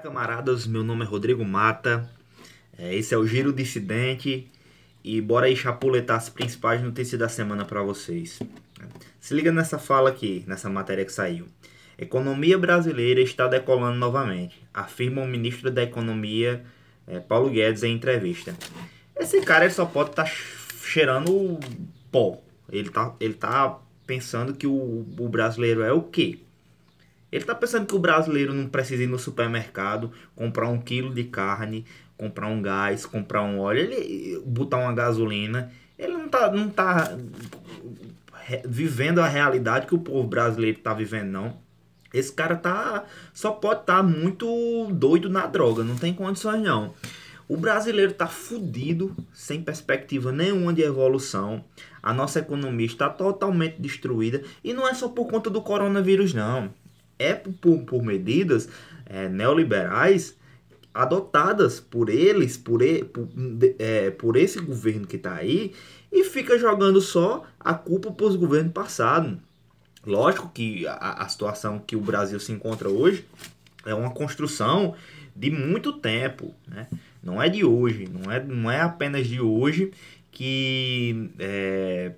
camaradas, meu nome é Rodrigo Mata, é, esse é o Giro Dissidente e bora aí chapuletar as principais notícias da semana para vocês. Se liga nessa fala aqui, nessa matéria que saiu. Economia brasileira está decolando novamente, afirma o ministro da Economia, é, Paulo Guedes, em entrevista. Esse cara só pode estar tá cheirando pó. Ele tá, ele tá pensando que o, o brasileiro é o quê? Ele tá pensando que o brasileiro não precisa ir no supermercado, comprar um quilo de carne, comprar um gás, comprar um óleo, ele botar uma gasolina. Ele não tá não tá vivendo a realidade que o povo brasileiro tá vivendo, não. Esse cara tá só pode estar tá muito doido na droga, não tem condições não. O brasileiro tá fudido, sem perspectiva nenhuma de evolução. A nossa economia está totalmente destruída e não é só por conta do coronavírus não é por, por medidas é, neoliberais adotadas por eles, por, por, é, por esse governo que está aí, e fica jogando só a culpa para os governos passados. Lógico que a, a situação que o Brasil se encontra hoje é uma construção de muito tempo, né? não é de hoje, não é, não é apenas de hoje que é,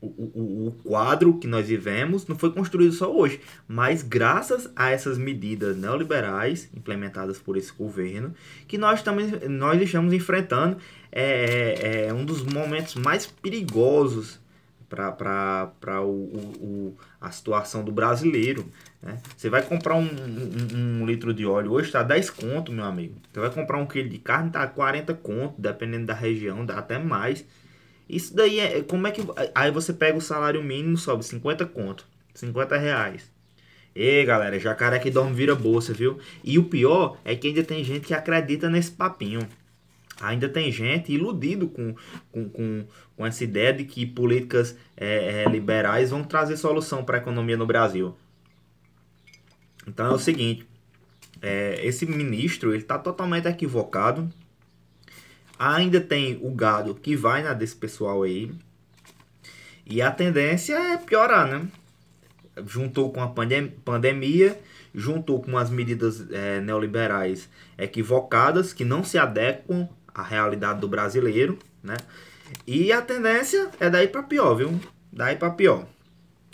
o, o, o, quadro que nós vivemos não foi construído só hoje, mas graças a essas medidas neoliberais implementadas por esse governo, que nós, estamos, nós estamos enfrentando é, é, é um dos momentos mais perigosos para o, o, a situação do brasileiro. Né? Você vai comprar um, um, um litro de óleo hoje, está 10 conto, meu amigo. Você vai comprar um quilo de carne, está 40 conto, dependendo da região, dá até mais. Isso daí é. Como é que. Aí você pega o salário mínimo, sobe 50 conto. 50 reais. E galera, jacaré que dorme vira bolsa, viu? E o pior é que ainda tem gente que acredita nesse papinho. Ainda tem gente iludido com, com, com, com essa ideia de que políticas é, é, liberais vão trazer solução para a economia no Brasil. Então é o seguinte, é, esse ministro ele está totalmente equivocado Ainda tem o gado que vai na desse pessoal aí. E a tendência é piorar, né? Juntou com a pandem pandemia, juntou com as medidas é, neoliberais equivocadas que não se adequam à realidade do brasileiro, né? E a tendência é daí para pior, viu? Daí para pior.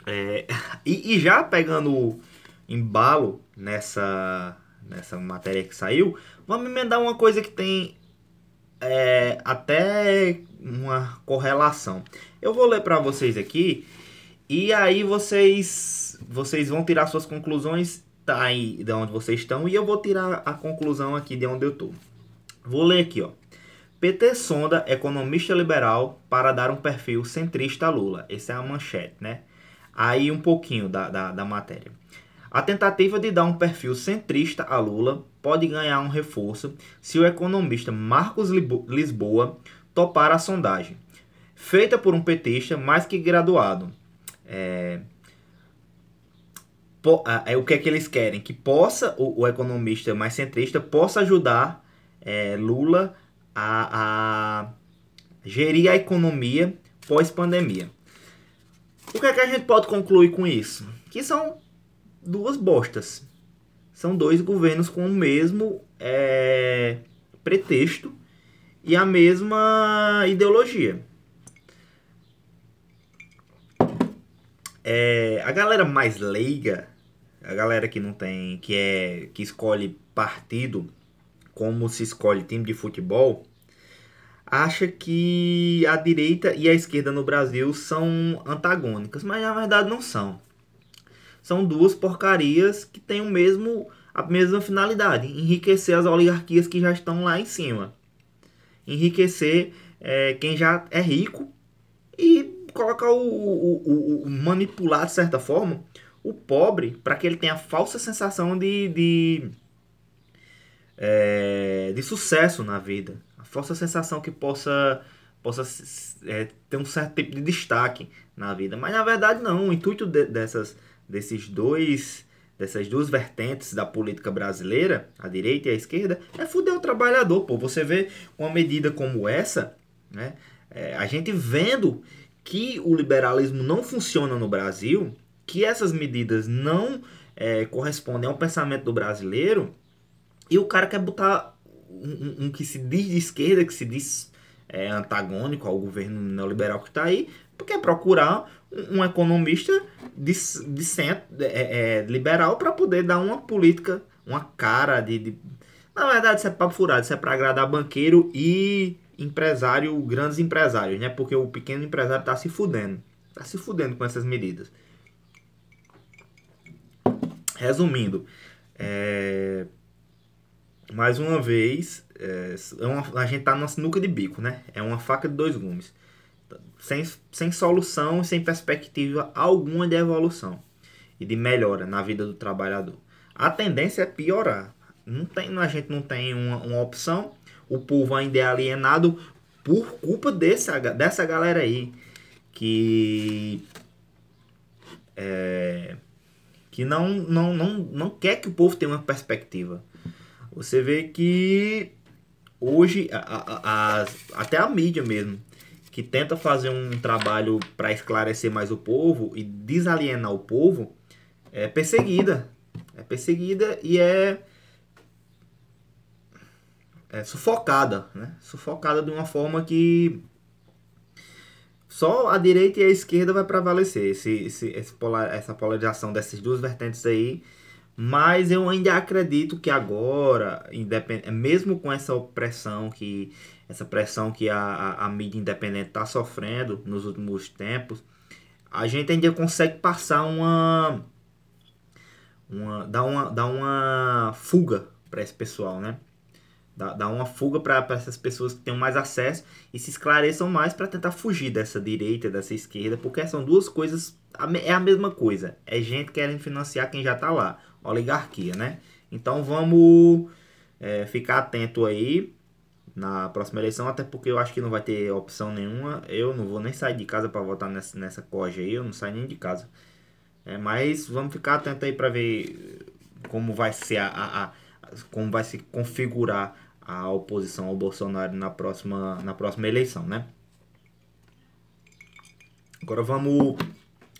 É, e, e já pegando embalo nessa nessa matéria que saiu, vamos emendar uma coisa que tem é, até uma correlação. Eu vou ler para vocês aqui e aí vocês vocês vão tirar suas conclusões tá aí de onde vocês estão e eu vou tirar a conclusão aqui de onde eu tô. Vou ler aqui, ó. PT sonda economista liberal para dar um perfil centrista a Lula. Essa é a manchete, né? Aí um pouquinho da, da, da matéria. A tentativa de dar um perfil centrista a Lula pode ganhar um reforço se o economista Marcos Lisboa topar a sondagem, feita por um petista mais que graduado. É, po, é o que é que eles querem? Que possa o, o economista mais centrista possa ajudar é, Lula a, a gerir a economia pós-pandemia. O que é que a gente pode concluir com isso? Que são duas bostas. São dois governos com o mesmo é, pretexto e a mesma ideologia. É, a galera mais leiga, a galera que não tem, que é que escolhe partido como se escolhe time de futebol, acha que a direita e a esquerda no Brasil são antagônicas, mas na verdade não são são duas porcarias que têm o mesmo, a mesma finalidade: enriquecer as oligarquias que já estão lá em cima, enriquecer é, quem já é rico e colocar o, o, o, o manipular de certa forma o pobre para que ele tenha a falsa sensação de, de, é, de sucesso na vida, a falsa sensação que possa possa é, ter um certo tipo de destaque na vida. Mas na verdade não, o intuito de, dessas desses dois dessas duas vertentes da política brasileira, a direita e a esquerda, é fuder o trabalhador, pô. Você vê uma medida como essa, né? É, a gente vendo que o liberalismo não funciona no Brasil, que essas medidas não é, correspondem ao pensamento do brasileiro, e o cara quer botar um, um que se diz de esquerda, que se diz é, antagônico ao governo neoliberal que está aí, porque é procurar um, economista de, de centro, é, é, é, liberal, para poder dar uma política, uma cara de, de... Na verdade, isso é papo furado, isso é para agradar banqueiro e empresário, grandes empresários, né? Porque o pequeno empresário tá se fudendo. Tá se fudendo com essas medidas. Resumindo, é... mais uma vez, é... É uma... a gente tá numa sinuca de bico, né? É uma faca de dois gumes sem, sem solução e sem perspectiva alguma de evolução e de melhora na vida do trabalhador. A tendência é piorar. Não tem, a gente não tem uma, uma opção. O povo ainda é alienado por culpa desse, dessa galera aí que é, que não, não, não, não quer que o povo tenha uma perspectiva. Você vê que hoje a, a, a, até a mídia mesmo que tenta fazer um trabalho para esclarecer mais o povo e desalienar o povo, é perseguida. É perseguida e é, é sufocada, né? Sufocada de uma forma que só a direita e a esquerda vai prevalecer esse, esse, esse polar, essa polarização dessas duas vertentes aí. Mas eu ainda acredito que agora, mesmo com essa opressão que essa pressão que a, a, a mídia independente está sofrendo nos últimos tempos, a gente ainda consegue passar uma. uma dar, uma, dar uma fuga para esse pessoal, né? Dar uma fuga para essas pessoas que tenham mais acesso e se esclareçam mais para tentar fugir dessa direita, dessa esquerda, porque são duas coisas, é a mesma coisa. É gente querendo financiar quem já está lá, oligarquia, né? Então vamos é, ficar atento aí na próxima eleição, até porque eu acho que não vai ter opção nenhuma. Eu não vou nem sair de casa para votar nessa, nessa coja aí, eu não saio nem de casa. É, mas vamos ficar atento aí para ver como vai ser a, a, a, como vai se configurar a oposição ao Bolsonaro na próxima, na próxima eleição, né? Agora vamos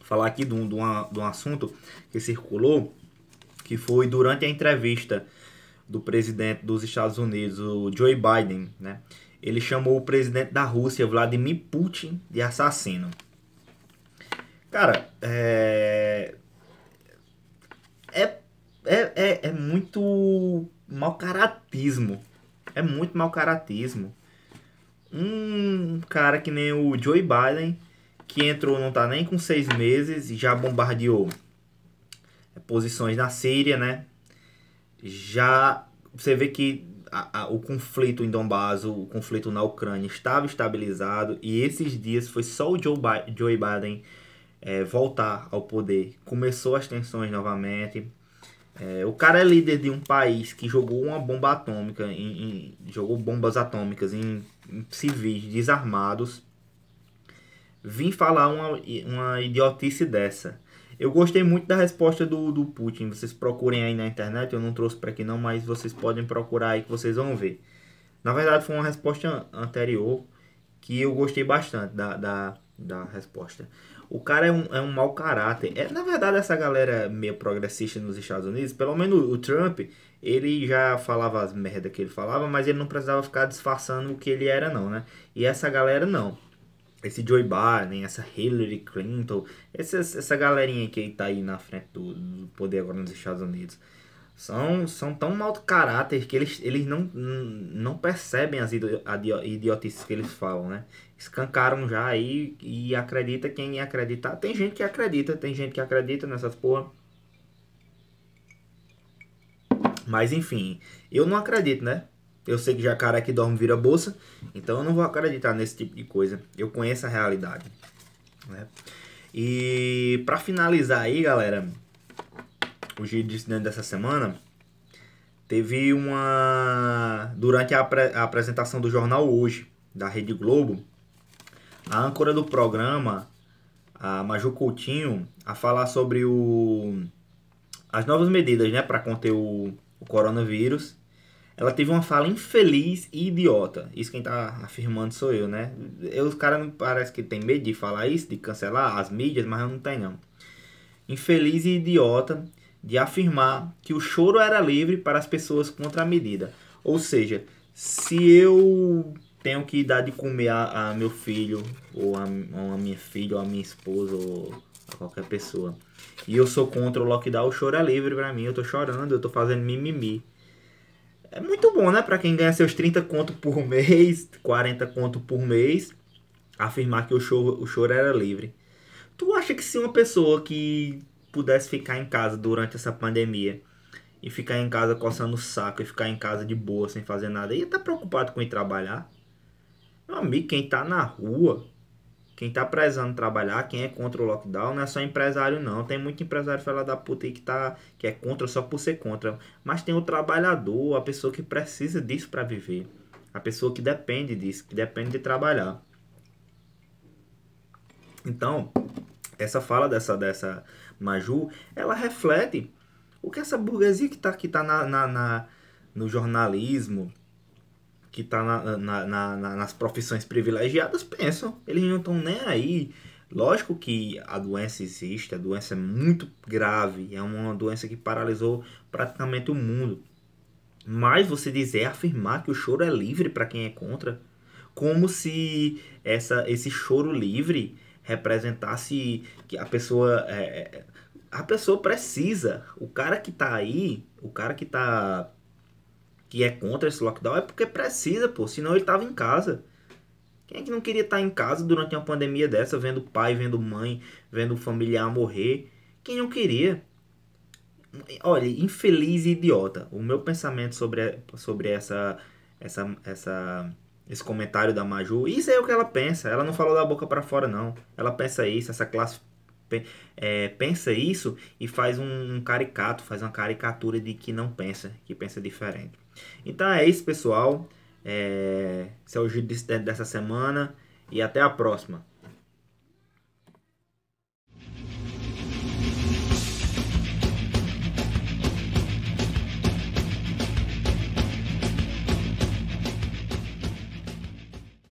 falar aqui de um, de, um de um assunto que circulou, que foi durante a entrevista do presidente dos Estados Unidos, o Joe Biden, né? Ele chamou o presidente da Rússia, Vladimir Putin, de assassino. Cara, é, é. É, é, é muito mau caratismo. É muito mau caratismo. Um cara que nem o Joe Biden, que entrou não tá nem com seis meses e já bombardeou é, posições na Síria, né? já você vê que a, a, o conflito em Donbass, o conflito na Ucrânia estava estabilizado e esses dias foi só o Joe, Joe Biden é, voltar ao poder. Começou as tensões novamente. É, o cara é líder de um país que jogou uma bomba atômica, em, em, jogou bombas atômicas em, em, civis desarmados. Vim falar uma, uma idiotice dessa. Eu gostei muito da resposta do, do Putin. Vocês procurem aí na internet, eu não trouxe para aqui não, mas vocês podem procurar aí que vocês vão ver. Na verdade, foi uma resposta anterior que eu gostei bastante da, da, da resposta. O cara é um, é um mau caráter. É, na verdade, essa galera meio progressista nos Estados Unidos, pelo menos o Trump, ele já falava as merdas que ele falava, mas ele não precisava ficar disfarçando o que ele era, não, né? E essa galera não esse Joe Biden, essa Hillary Clinton, essa, essa galerinha que tá aí na frente do, do, poder agora nos Estados Unidos, são, são tão de caráter que eles, eles não, não percebem as idiotices que eles falam, né? Escancaram já aí e acredita quem acreditar. Tem gente que acredita, tem gente que acredita nessas porra. Mas enfim, eu não acredito, né? Eu sei que jacaré é que dorme vira bolsa, então eu não vou acreditar nesse tipo de coisa. Eu conheço a realidade. Né? E para finalizar aí, galera, o giro de dessa semana teve uma durante a, apre... a apresentação do jornal hoje da Rede Globo, a âncora do programa, a Maju Coutinho, a falar sobre o as novas medidas, né, para conter o, o coronavírus ela teve uma fala infeliz e idiota. Isso quem tá afirmando sou eu, né? Eu, os caras parece que tem medo de falar isso, de cancelar as mídias, mas eu não tenho não. Infeliz e idiota de afirmar que o choro era livre para as pessoas contra a medida. Ou seja, se eu tenho que dar de comer a, a meu filho, ou a, ou a, minha filha, ou a minha esposa, ou a qualquer pessoa, e eu sou contra o lockdown, o choro é livre para mim. Eu tô chorando, eu tô fazendo mimimi. É muito bom, né? Para quem ganha seus 30 conto por mês, 40 conto por mês, afirmar que o choro, o choro era livre. Tu acha que se uma pessoa que pudesse ficar em casa durante essa pandemia e ficar em casa coçando o saco e ficar em casa de boa sem fazer nada, ia estar tá preocupado com ir trabalhar? Meu amigo, quem tá na rua quem tá prezando trabalhar, quem é contra o lockdown, não é só empresário, não. Tem muito empresário fala da puta aí que, tá, que é contra só por ser contra. Mas tem o trabalhador, a pessoa que precisa disso para viver. A pessoa que depende disso, que depende de trabalhar. Então, essa fala dessa, dessa Maju, ela reflete o que essa burguesia que tá, que tá na, na, na no jornalismo, que tá na, na, na, nas profissões privilegiadas pensam. Eles não estão nem aí. Lógico que a doença existe, a doença é muito grave, é uma doença que paralisou praticamente o mundo. Mas você dizer, afirmar que o choro é livre para quem é contra, como se essa, esse choro livre representasse que a pessoa é, é a pessoa precisa, o cara que tá aí, o cara que tá que é contra esse lockdown é porque precisa, pô. Senão ele tava em casa. Quem é que não queria estar tá em casa durante uma pandemia dessa, vendo pai, vendo mãe, vendo familiar morrer? Quem não queria? Olha, infeliz e idiota. O meu pensamento sobre, sobre essa, essa, essa, esse comentário da Maju, isso é o que ela pensa. Ela não falou da boca para fora, não. Ela pensa isso, essa classe é, pensa isso e faz um, um caricato, faz uma caricatura de que não pensa, que pensa diferente. Então é isso, pessoal. É, esse é o giro dessa semana e até a próxima.